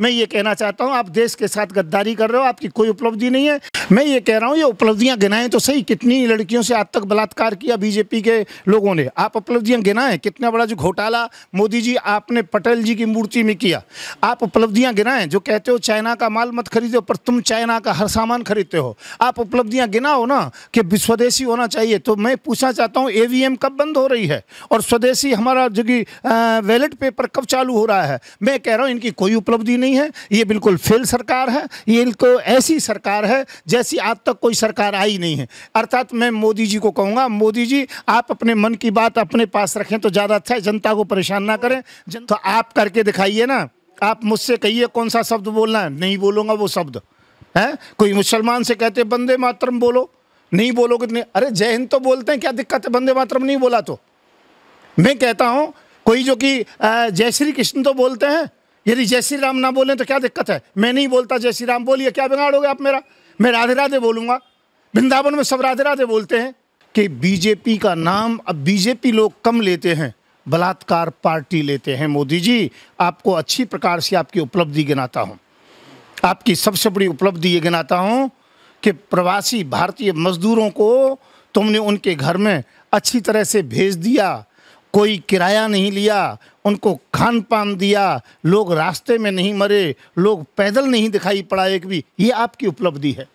मैं ये कहना चाहता हूँ आप देश के साथ गद्दारी कर रहे हो आपकी कोई उपलब्धि नहीं है मैं ये कह रहा हूँ ये उपलब्धियाँ गिनाएं तो सही कितनी लड़कियों से आज तक बलात्कार किया बीजेपी के लोगों ने आप उपलब्धियाँ गिनाएं कितना बड़ा जो घोटाला मोदी जी आपने पटेल जी की मूर्ति में किया आप उपलब्धियाँ गिनाएं जो कहते हो चाइना का माल मत खरीदो पर तुम चाइना का हर सामान खरीदते हो आप उपलब्धियाँ गिनाओ ना कि स्वदेशी होना चाहिए तो मैं पूछना चाहता हूँ ए कब बंद हो रही है और स्वदेशी हमारा जो कि वैलेट पेपर कब चालू हो रहा है मैं कह रहा हूँ इनकी कोई उपलब्धि नहीं है ये बिल्कुल फेल सरकार है ये इनको ऐसी सरकार है जैसी आज तक कोई सरकार आई नहीं है अर्थात मैं मोदी जी को कहूँगा मोदी जी आप अपने मन की बात अपने पास रखें तो ज़्यादा अच्छा है जनता को परेशान ना करें तो आप करके दिखाइए ना आप मुझसे कहिए कौन सा शब्द बोलना है नहीं बोलूँगा वो शब्द है कोई मुसलमान से कहते बंदे मातरम बोलो नहीं बोलोगे कितने तो नहीं अरे जय हिंद तो बोलते हैं क्या दिक्कत है बंदे मातरम नहीं बोला तो मैं कहता हूँ कोई जो कि जय श्री कृष्ण तो बोलते हैं यदि जय श्री राम ना बोलें तो क्या दिक्कत है मैं नहीं बोलता जय श्री राम बोलिए क्या बिगाड़ोगे आप मेरा मैं राधे राधे बोलूँगा वृंदावन में सब राधे राधे बोलते हैं कि बीजेपी का नाम अब बीजेपी लोग कम लेते हैं बलात्कार पार्टी लेते हैं मोदी जी आपको अच्छी प्रकार से आपकी उपलब्धि गिनाता हूँ आपकी सबसे बड़ी उपलब्धि ये गिनाता हूँ कि प्रवासी भारतीय मजदूरों को तुमने उनके घर में अच्छी तरह से भेज दिया कोई किराया नहीं लिया उनको खान पान दिया लोग रास्ते में नहीं मरे लोग पैदल नहीं दिखाई पड़ा एक भी ये आपकी उपलब्धि है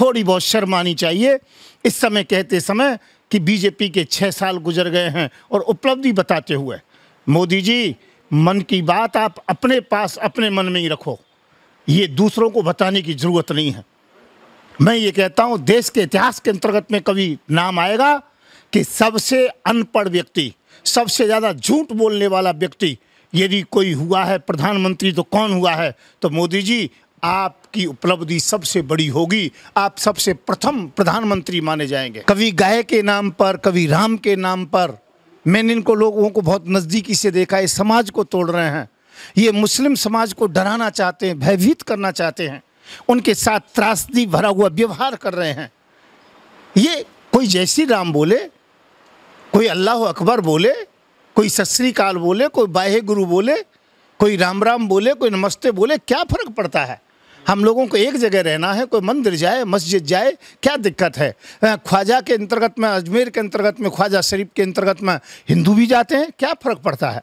थोड़ी बहुत शर्म आनी चाहिए इस समय कहते समय कि बीजेपी के छः साल गुजर गए हैं और उपलब्धि बताते हुए मोदी जी मन की बात आप अपने पास अपने मन में ही रखो ये दूसरों को बताने की ज़रूरत नहीं है मैं ये कहता हूँ देश के इतिहास के अंतर्गत में कभी नाम आएगा कि सबसे अनपढ़ व्यक्ति सबसे ज़्यादा झूठ बोलने वाला व्यक्ति यदि कोई हुआ है प्रधानमंत्री तो कौन हुआ है तो मोदी जी आपकी उपलब्धि सबसे बड़ी होगी आप सबसे प्रथम प्रधानमंत्री माने जाएंगे कभी गाय के नाम पर कभी राम के नाम पर मैंने इनको लोगों को बहुत नज़दीकी से देखा है समाज को तोड़ रहे हैं ये मुस्लिम समाज को डराना चाहते हैं भयभीत करना चाहते हैं उनके साथ त्रासदी भरा हुआ व्यवहार कर रहे हैं ये कोई जैसी राम बोले कोई अल्लाह अकबर बोले कोई सत बोले कोई बाहे गुरु बोले कोई राम राम बोले कोई नमस्ते बोले क्या फ़र्क पड़ता है हम लोगों को एक जगह रहना है कोई मंदिर जाए मस्जिद जाए क्या दिक्कत है ख्वाजा के अंतर्गत में अजमेर के अंतर्गत में ख्वाजा शरीफ के अंतर्गत में हिंदू भी जाते हैं क्या फ़र्क पड़ता है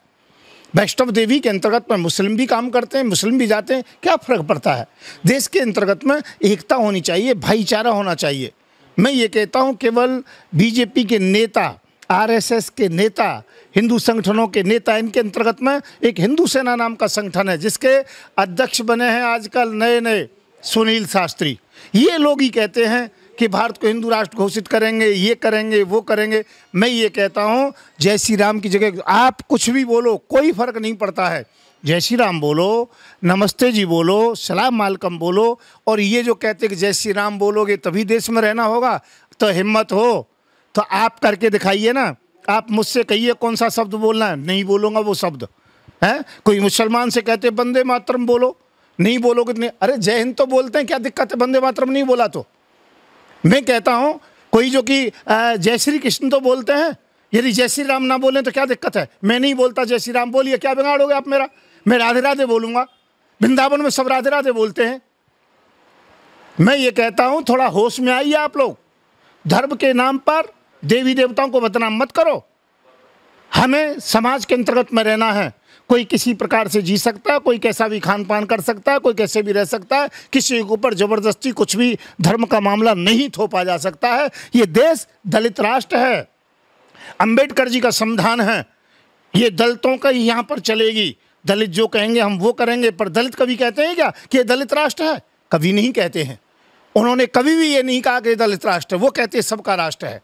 वैष्णव देवी के अंतर्गत में मुस्लिम भी काम करते हैं मुस्लिम भी जाते हैं क्या फ़र्क पड़ता है देश के अंतर्गत में एकता होनी चाहिए भाईचारा होना चाहिए मैं ये कहता हूँ केवल बीजेपी के नेता आरएसएस के नेता हिंदू संगठनों के नेता इनके अंतर्गत में एक हिंदू सेना नाम का संगठन है जिसके अध्यक्ष बने हैं आजकल नए नए सुनील शास्त्री ये लोग ही कहते हैं कि भारत को हिंदू राष्ट्र घोषित करेंगे ये करेंगे वो करेंगे मैं ये कहता हूँ जय श्री राम की जगह आप कुछ भी बोलो कोई फ़र्क नहीं पड़ता है जय श्री राम बोलो नमस्ते जी बोलो सलाम मालकम बोलो और ये जो कहते हैं कि जय श्री राम बोलोगे तभी देश में रहना होगा तो हिम्मत हो तो आप करके दिखाइए ना आप मुझसे कहिए कौन सा शब्द बोलना है नहीं बोलूँगा वो शब्द है कोई मुसलमान से कहते बंदे मातरम बोलो नहीं बोलोगे कितने तो अरे जय हिंद तो बोलते हैं क्या दिक्कत है बंदे मातरम नहीं बोला तो मैं कहता हूँ कोई जो कि जय श्री कृष्ण तो बोलते हैं यदि जय श्री राम ना बोलें तो क्या दिक्कत है मैं नहीं बोलता जय श्री राम बोलिए क्या बिगाड़ोगे आप मेरा मैं राधे राधे बोलूँगा वृंदावन में सब राधे राधे बोलते हैं मैं ये कहता हूँ थोड़ा होश में आइए आप लोग धर्म के नाम पर देवी देवताओं को बदनाम मत करो हमें समाज के अंतर्गत में रहना है कोई किसी प्रकार से जी सकता है कोई कैसा भी खान पान कर सकता है कोई कैसे भी रह सकता है किसी के ऊपर ज़बरदस्ती कुछ भी धर्म का मामला नहीं थोपा जा सकता है ये देश दलित राष्ट्र है अंबेडकर जी का संविधान है ये दलितों का ही यहाँ पर चलेगी दलित जो कहेंगे हम वो करेंगे पर दलित कभी कहते हैं क्या कि ये दलित राष्ट्र है कभी नहीं कहते हैं उन्होंने कभी भी ये नहीं कहा कि दलित राष्ट्र है वो कहते हैं सबका राष्ट्र है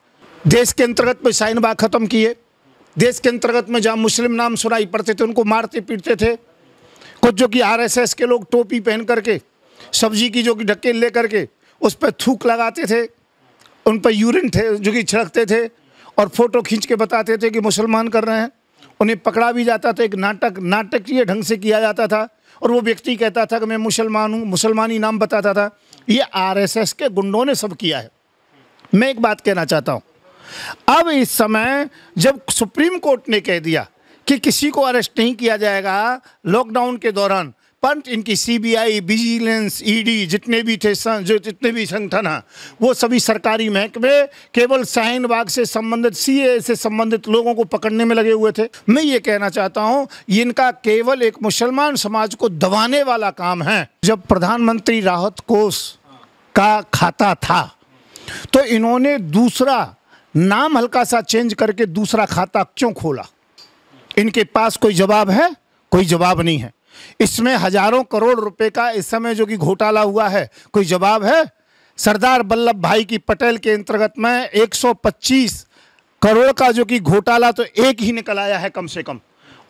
देश के अंतर्गत में शाहीनबाग ख़त्म किए देश के अंतर्गत में जहाँ मुस्लिम नाम सुनाई पड़ते थे उनको मारते पीटते थे कुछ जो कि आरएसएस के लोग टोपी पहन करके सब्जी की जो कि ढक्के ले करके उस पर थूक लगाते थे उन पर यूरिन थे जो कि छिड़कते थे और फोटो खींच के बताते थे कि मुसलमान कर रहे हैं उन्हें पकड़ा भी जाता था एक नाटक नाटकीय ढंग से किया जाता था और वो व्यक्ति कहता था कि मैं मुसलमान हूँ मुसलमानी नाम बताता था ये आर के गुंडों ने सब किया है मैं एक बात कहना चाहता हूँ अब इस समय जब सुप्रीम कोर्ट ने कह दिया कि किसी को अरेस्ट नहीं किया जाएगा लॉकडाउन के दौरान पंत इनकी सीबीआई विजिलेंस ईडी जितने भी थे जो जितने भी संगठन हैं वो सभी सरकारी महकमे केवल साइन बाग से संबंधित सीए से संबंधित लोगों को पकड़ने में लगे हुए थे मैं ये कहना चाहता हूँ इनका केवल एक मुसलमान समाज को दबाने वाला काम है जब प्रधानमंत्री राहत कोष का खाता था तो इन्होंने दूसरा नाम हल्का सा चेंज करके दूसरा खाता क्यों खोला इनके पास कोई जवाब है कोई जवाब नहीं है इसमें हजारों करोड़ रुपए का इस समय जो कि घोटाला हुआ है कोई जवाब है सरदार वल्लभ भाई की पटेल के अंतर्गत में 125 करोड़ का जो कि घोटाला तो एक ही निकल आया है कम से कम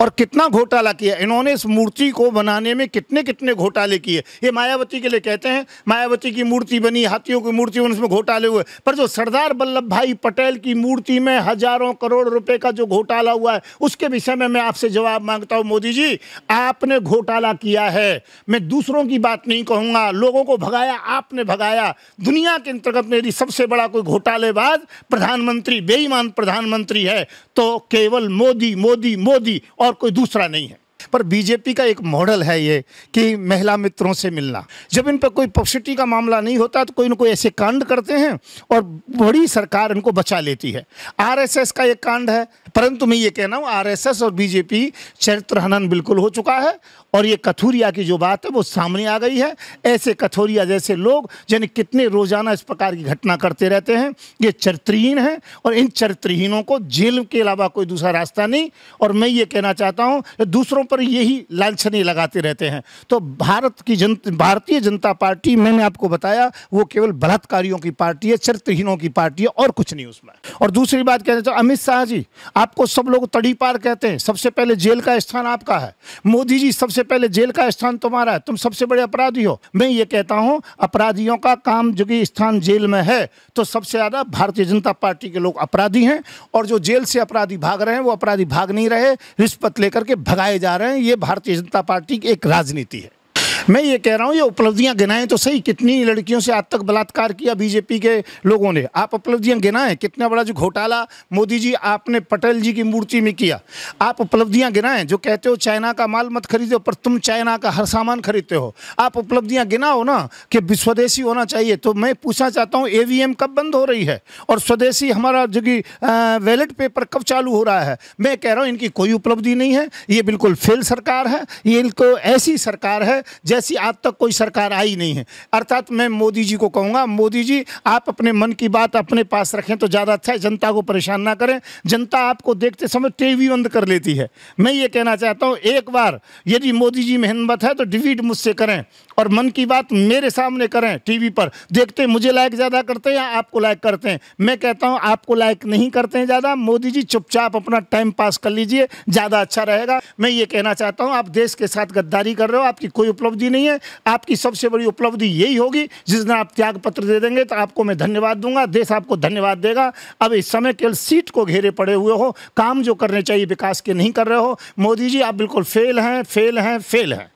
और कितना घोटाला किया इन्होंने इस मूर्ति को बनाने में कितने कितने घोटाले किए ये मायावती के लिए कहते हैं मायावती की मूर्ति बनी हाथियों की मूर्ति उसमें घोटाले हुए पर जो सरदार वल्लभ भाई पटेल की मूर्ति में हजारों करोड़ रुपए का जो घोटाला हुआ है उसके विषय में मैं आपसे जवाब मांगता हूँ मोदी जी आपने घोटाला किया है मैं दूसरों की बात नहीं कहूँगा लोगों को भगाया आपने भगाया दुनिया के अंतर्गत मेरी सबसे बड़ा कोई घोटालेबाज प्रधानमंत्री बेईमान प्रधानमंत्री है तो केवल मोदी मोदी मोदी और और कोई दूसरा नहीं है पर बीजेपी का एक मॉडल है ये कि महिला मित्रों से मिलना जब इन पर कोई पब्सिटी का मामला नहीं होता तो कोई ना कोई ऐसे कांड करते हैं और बड़ी सरकार इनको बचा लेती है आरएसएस का एक कांड है परंतु मैं ये कहना हूँ आरएसएस और बीजेपी चरित्र हनन बिल्कुल हो चुका है और ये कथूरिया की जो बात है वो सामने आ गई है ऐसे कथूरिया जैसे लोग यानी कितने रोजाना इस प्रकार की घटना करते रहते हैं ये चरित्रहीन हैं और इन चरित्रहीनों को जेल के अलावा कोई दूसरा रास्ता नहीं और मैं ये कहना चाहता हूँ दूसरों पर यही लालछने लगाते रहते हैं तो भारत की जन भारतीय जनता पार्टी मैंने आपको बताया वो केवल बलात्कारियों की पार्टी है चरित्रहीनों की पार्टी है और कुछ नहीं उसमें और दूसरी बात कहना चाहूँ अमित शाह जी आपको सब लोग तड़ी पार कहते हैं सबसे पहले जेल का स्थान आपका है मोदी जी सबसे पहले जेल का स्थान तुम्हारा है तुम सबसे बड़े अपराधी हो मैं ये कहता हूँ अपराधियों का काम जो कि स्थान जेल में है तो सबसे ज़्यादा भारतीय जनता पार्टी के लोग अपराधी हैं और जो जेल से अपराधी भाग रहे हैं वो अपराधी भाग नहीं रहे रिश्वत लेकर के भगाए जा रहे रहे हैं ये भारतीय जनता पार्टी की एक राजनीति है मैं ये कह रहा हूँ ये उपलब्धियाँ गिनाएं तो सही कितनी लड़कियों से आज तक बलात्कार किया बीजेपी के लोगों ने आप उपलब्धियाँ गिनाएं कितना बड़ा जो घोटाला मोदी जी आपने पटेल जी की मूर्ति में किया आप उपलब्धियाँ गिनाएं जो कहते हो चाइना का माल मत खरीदो पर तुम चाइना का हर सामान खरीदते हो आप उपलब्धियाँ गिनाओ ना कि स्वदेशी होना चाहिए तो मैं पूछना चाहता हूँ ए कब बंद हो रही है और स्वदेशी हमारा जो कि वैलेट पेपर कब चालू हो रहा है मैं कह रहा हूँ इनकी कोई उपलब्धि नहीं है ये बिल्कुल फेल सरकार है ये इनको ऐसी सरकार है जैसे ऐसी आज तक कोई सरकार आई नहीं है अर्थात मैं मोदी जी को कहूँगा मोदी जी आप अपने मन की बात अपने पास रखें तो ज़्यादा अच्छा है जनता को परेशान ना करें जनता आपको देखते समय टीवी बंद कर लेती है मैं ये कहना चाहता हूँ एक बार यदि मोदी जी में है तो डिवीट मुझसे करें और मन की बात मेरे सामने करें टीवी पर देखते मुझे लाइक ज़्यादा करते हैं या आपको लाइक करते हैं मैं कहता हूँ आपको लाइक नहीं करते हैं ज़्यादा मोदी जी चुपचाप अपना टाइम पास कर लीजिए ज़्यादा अच्छा रहेगा मैं ये कहना चाहता हूँ आप देश के साथ गद्दारी कर रहे हो आपकी कोई उपलब्धि उपलब्धि नहीं है आपकी सबसे बड़ी उपलब्धि यही होगी जिस दिन आप त्याग पत्र दे देंगे तो आपको मैं धन्यवाद दूंगा देश आपको धन्यवाद देगा अब इस समय केवल सीट को घेरे पड़े हुए हो काम जो करने चाहिए विकास के नहीं कर रहे हो मोदी जी आप बिल्कुल फेल हैं फेल हैं फेल हैं